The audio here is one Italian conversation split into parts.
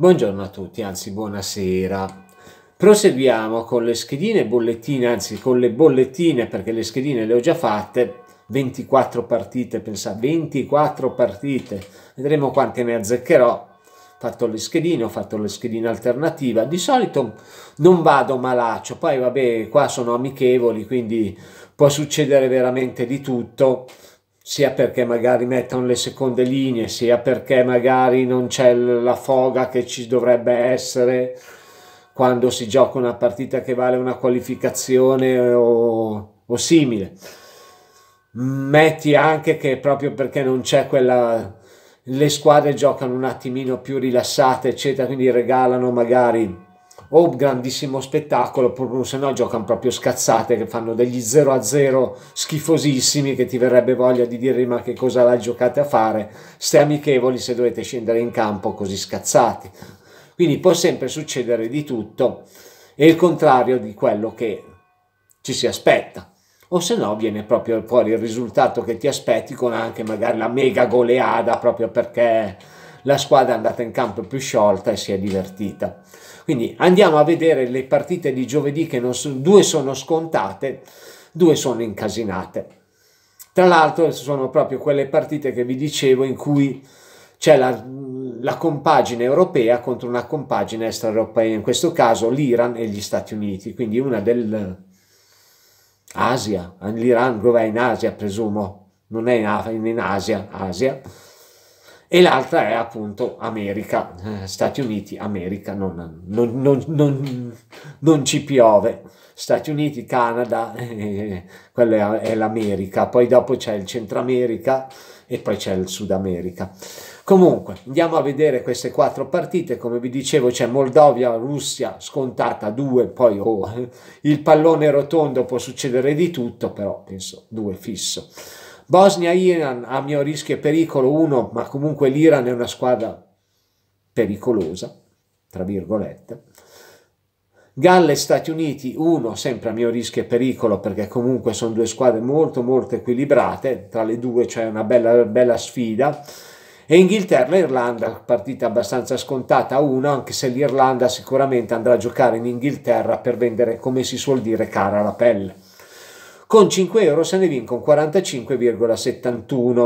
Buongiorno a tutti, anzi buonasera. Proseguiamo con le schedine e bollettine, anzi con le bollettine perché le schedine le ho già fatte. 24 partite, pensate, 24 partite. Vedremo quante ne azzeccherò. Ho fatto le schedine, ho fatto le schedine alternativa. Di solito non vado malaccio, poi vabbè, qua sono amichevoli, quindi può succedere veramente di tutto sia perché magari mettono le seconde linee, sia perché magari non c'è la foga che ci dovrebbe essere quando si gioca una partita che vale una qualificazione o, o simile. Metti anche che proprio perché non c'è quella... le squadre giocano un attimino più rilassate, eccetera, quindi regalano magari o oh, un grandissimo spettacolo, proprio se no giocano proprio scazzate che fanno degli 0 a 0 schifosissimi che ti verrebbe voglia di dire ma che cosa la giocate a fare, ste amichevoli se dovete scendere in campo così scazzati. Quindi può sempre succedere di tutto e il contrario di quello che ci si aspetta o se no viene proprio fuori il risultato che ti aspetti con anche magari la mega goleada proprio perché la squadra è andata in campo più sciolta e si è divertita. Quindi andiamo a vedere le partite di giovedì che so, due sono scontate, due sono incasinate. Tra l'altro sono proprio quelle partite che vi dicevo in cui c'è la, la compagine europea contro una compagine extraeuropea, in questo caso l'Iran e gli Stati Uniti, quindi una dell'Asia, l'Iran dove è in Asia presumo, non è in, in Asia, Asia e l'altra è appunto America, eh, Stati Uniti, America, non, non, non, non ci piove. Stati Uniti, Canada, eh, quella è l'America, poi dopo c'è il Centro America e poi c'è il Sud America. Comunque, andiamo a vedere queste quattro partite, come vi dicevo c'è Moldavia, Russia scontata due, poi oh, il pallone rotondo può succedere di tutto, però penso due fisso. Bosnia-Iran a mio rischio e pericolo 1, ma comunque l'Iran è una squadra pericolosa, tra virgolette. Galle Stati Uniti 1 sempre a mio rischio e pericolo perché comunque sono due squadre molto molto equilibrate, tra le due c'è una bella, bella sfida. E Inghilterra Irlanda, partita abbastanza scontata 1, anche se l'Irlanda sicuramente andrà a giocare in Inghilterra per vendere, come si suol dire, cara la pelle con 5 euro se ne vincono 45,71.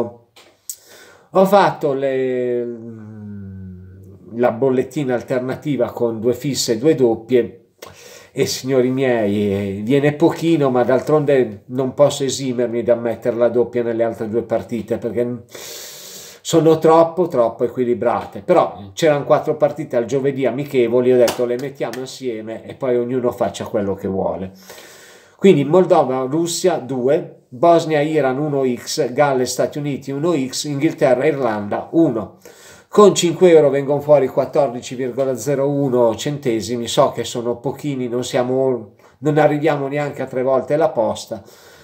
Ho fatto le, mm, la bollettina alternativa con due fisse e due doppie e signori miei, eh, viene pochino, ma d'altronde non posso esimermi da mettere la doppia nelle altre due partite perché sono troppo troppo equilibrate. Però c'erano quattro partite al giovedì amichevoli, ho detto le mettiamo insieme e poi ognuno faccia quello che vuole. Quindi Moldova, Russia 2, Bosnia, Iran 1x, Galles, Stati Uniti 1x, Inghilterra, Irlanda 1. Con 5 euro vengono fuori 14,01 centesimi, so che sono pochini, non, siamo, non arriviamo neanche a tre volte la posta,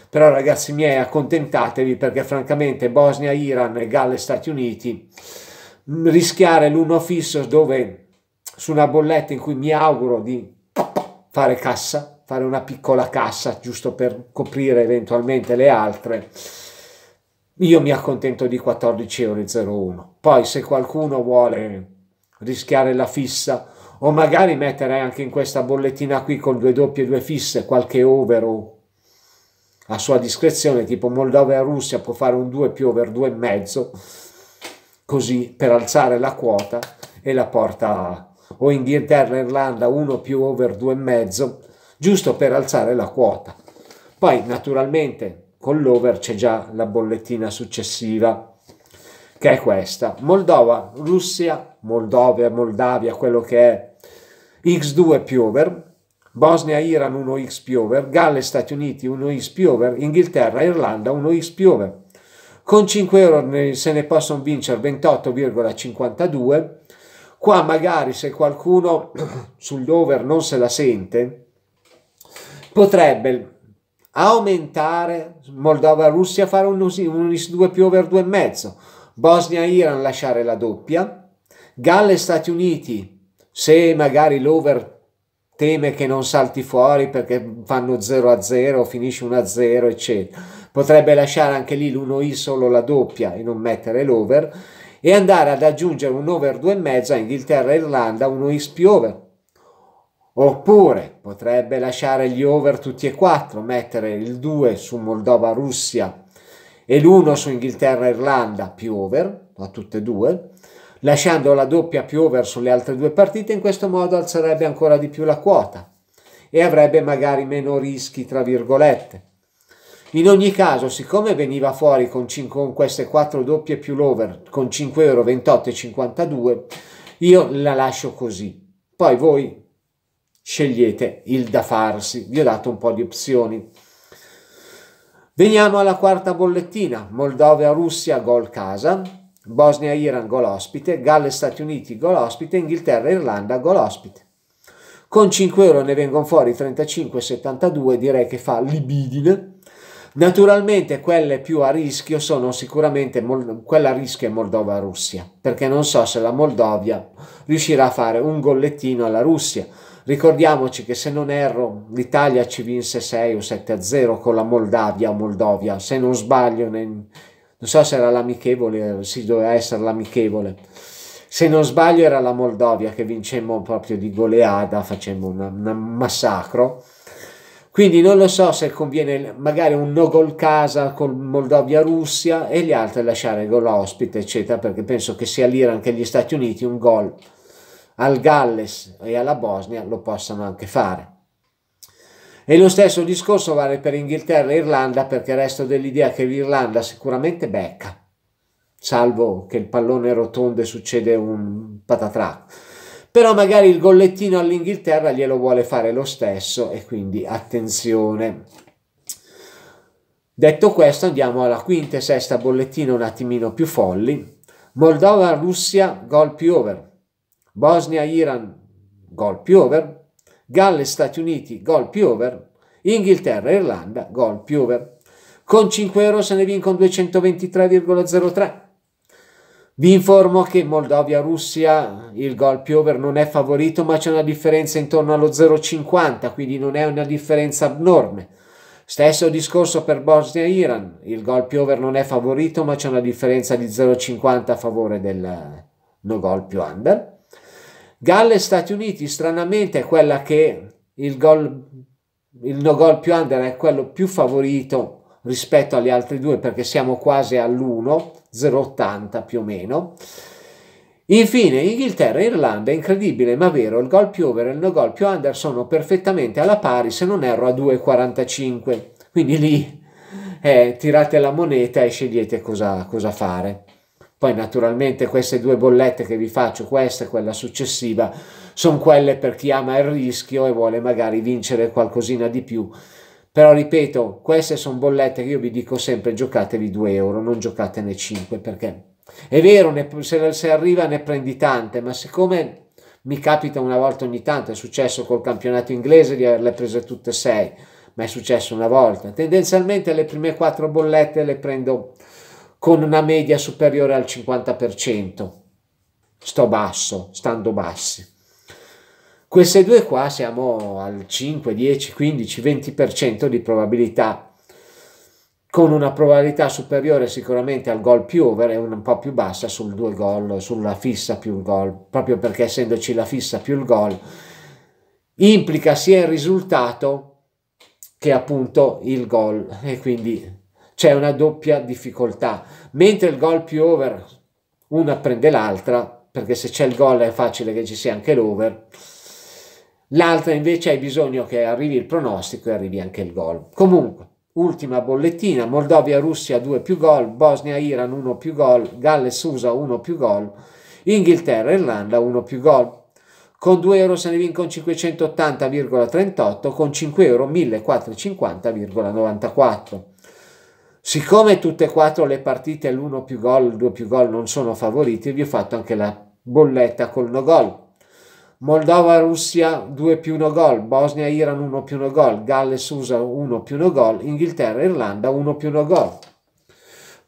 però ragazzi miei accontentatevi perché francamente Bosnia, Iran e Galles, Stati Uniti mm, rischiare l'uno fisso dove su una bolletta in cui mi auguro di fare cassa fare una piccola cassa giusto per coprire eventualmente le altre, io mi accontento di 14,01. Poi se qualcuno vuole rischiare la fissa o magari mettere anche in questa bollettina qui con due doppie e due fisse qualche over o a sua discrezione, tipo Moldova e Russia può fare un 2 più over 2,5 così per alzare la quota e la porta o Inghilterra e Irlanda 1 più over 2,5 giusto per alzare la quota. Poi naturalmente con l'over c'è già la bollettina successiva che è questa. Moldova, Russia, Moldova, Moldavia, quello che è X2 più over, Bosnia, Iran 1x più over, Galles, Stati Uniti 1x più over, Inghilterra, Irlanda 1x più over. Con 5 euro se ne possono vincere 28,52. Qua magari se qualcuno sull'over non se la sente, potrebbe aumentare Moldova-Russia, fare un UNIS 2 più over 2,5, Bosnia-Iran lasciare la doppia, Galles-Stati Uniti, se magari l'over teme che non salti fuori perché fanno 0 a 0, finisce 1 a 0, eccetera. Potrebbe lasciare anche lì l'1i solo la doppia e non mettere l'over e andare ad aggiungere un over 2,5 a Inghilterra e Irlanda, 1 is più over Oppure potrebbe lasciare gli over tutti e quattro, mettere il 2 su Moldova-Russia e l'1 su Inghilterra-Irlanda più over, a tutte e due, lasciando la doppia più over sulle altre due partite, in questo modo alzerebbe ancora di più la quota e avrebbe magari meno rischi, tra virgolette. In ogni caso, siccome veniva fuori con, 5, con queste quattro doppie più l'over con 5,28 euro, e 52, io la lascio così. Poi voi scegliete il da farsi, vi ho dato un po' di opzioni. Veniamo alla quarta bollettina, Moldova-Russia gol casa, Bosnia-Iran gol ospite, Galles-Stati Uniti gol ospite, Inghilterra-Irlanda gol ospite. Con 5 euro ne vengono fuori 35,72, direi che fa libidine. Naturalmente quelle più a rischio sono sicuramente quella a rischio è Moldova-Russia, perché non so se la Moldovia riuscirà a fare un gollettino alla Russia Ricordiamoci che se non erro l'Italia ci vinse 6 o 7 a 0 con la Moldavia o Moldovia, se non sbaglio, non so se era l'amichevole, si doveva essere l'amichevole. Se non sbaglio era la Moldovia che vincemmo proprio di goleada, facemmo un massacro. Quindi non lo so se conviene magari un no gol casa con Moldavia-Russia e gli altri lasciare gol ospite, eccetera, perché penso che sia l'Iran che gli Stati Uniti un gol al Galles e alla Bosnia lo possano anche fare. E lo stesso discorso vale per Inghilterra e Irlanda perché resto dell'idea che l'Irlanda sicuramente becca, salvo che il pallone rotondo e succede un patatrac però magari il gollettino all'Inghilterra glielo vuole fare lo stesso e quindi attenzione. Detto questo andiamo alla quinta e sesta bollettina un attimino più folli. Moldova-Russia, gol più over. Bosnia-Iran, gol più over, Galles-Stati Uniti, gol più over, Inghilterra-Irlanda, gol più over. Con 5 euro se ne vincono 223,03. Vi informo che Moldavia-Russia il gol più over non è favorito, ma c'è una differenza intorno allo 0,50, quindi non è una differenza abnorme. Stesso discorso per Bosnia-Iran, il gol più over non è favorito, ma c'è una differenza di 0,50 a favore del no gol più under. Galles-Stati Uniti stranamente è quella che il, gol, il no gol più under è quello più favorito rispetto agli altri due perché siamo quasi all'1, 0,80 più o meno. Infine, Inghilterra e Irlanda, incredibile ma vero, il gol più over e il no gol più under sono perfettamente alla pari, se non erro a 2,45. Quindi lì eh, tirate la moneta e scegliete cosa, cosa fare. Poi naturalmente queste due bollette che vi faccio, questa e quella successiva, sono quelle per chi ama il rischio e vuole magari vincere qualcosina di più. Però ripeto, queste sono bollette che io vi dico sempre giocatevi 2 euro, non giocatene 5 perché è vero, ne, se, se arriva ne prendi tante, ma siccome mi capita una volta ogni tanto, è successo col campionato inglese di averle prese tutte 6, ma è successo una volta. Tendenzialmente le prime 4 bollette le prendo con una media superiore al 50%. Sto basso, stando bassi. Queste due qua siamo al 5, 10, 15, 20% di probabilità, con una probabilità superiore sicuramente al gol più over e un po' più bassa sul due gol, sulla fissa più il gol, proprio perché essendoci la fissa più il gol, implica sia il risultato che appunto il gol e quindi c'è una doppia difficoltà. Mentre il gol più over, una prende l'altra, perché se c'è il gol è facile che ci sia anche l'over. L'altra invece hai bisogno che arrivi il pronostico e arrivi anche il gol. Comunque, ultima bollettina, Moldavia-Russia 2 più gol, Bosnia-Iran 1 più gol, Galles-USA 1 più gol, Inghilterra-Irlanda 1 più gol. Con 2 euro se ne vincono 580,38, con 5 euro 1450,94. Siccome tutte e quattro le partite, l'uno più gol, il due più gol, non sono favoriti, vi ho fatto anche la bolletta col no gol. Moldova-Russia 2 più 1 gol, Bosnia-Iran 1 più 1 gol, Galles-USA 1 più 1 gol, Inghilterra-Irlanda 1 più 1 gol.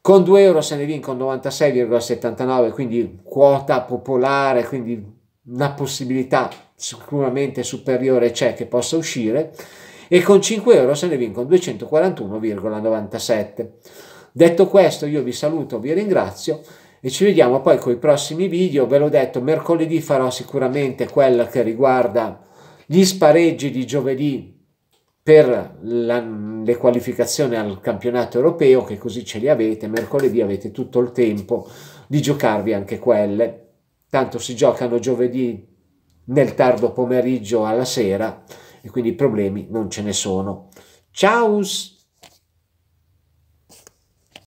Con 2 euro se ne vincono 96,79, quindi quota popolare, quindi una possibilità sicuramente superiore c'è che possa uscire e con 5 euro se ne vincono 241,97. Detto questo io vi saluto, vi ringrazio e ci vediamo poi con i prossimi video, ve l'ho detto mercoledì farò sicuramente quella che riguarda gli spareggi di giovedì per la, le qualificazioni al campionato europeo, che così ce li avete, mercoledì avete tutto il tempo di giocarvi anche quelle. Tanto si giocano giovedì nel tardo pomeriggio alla sera e quindi problemi non ce ne sono. Ciao!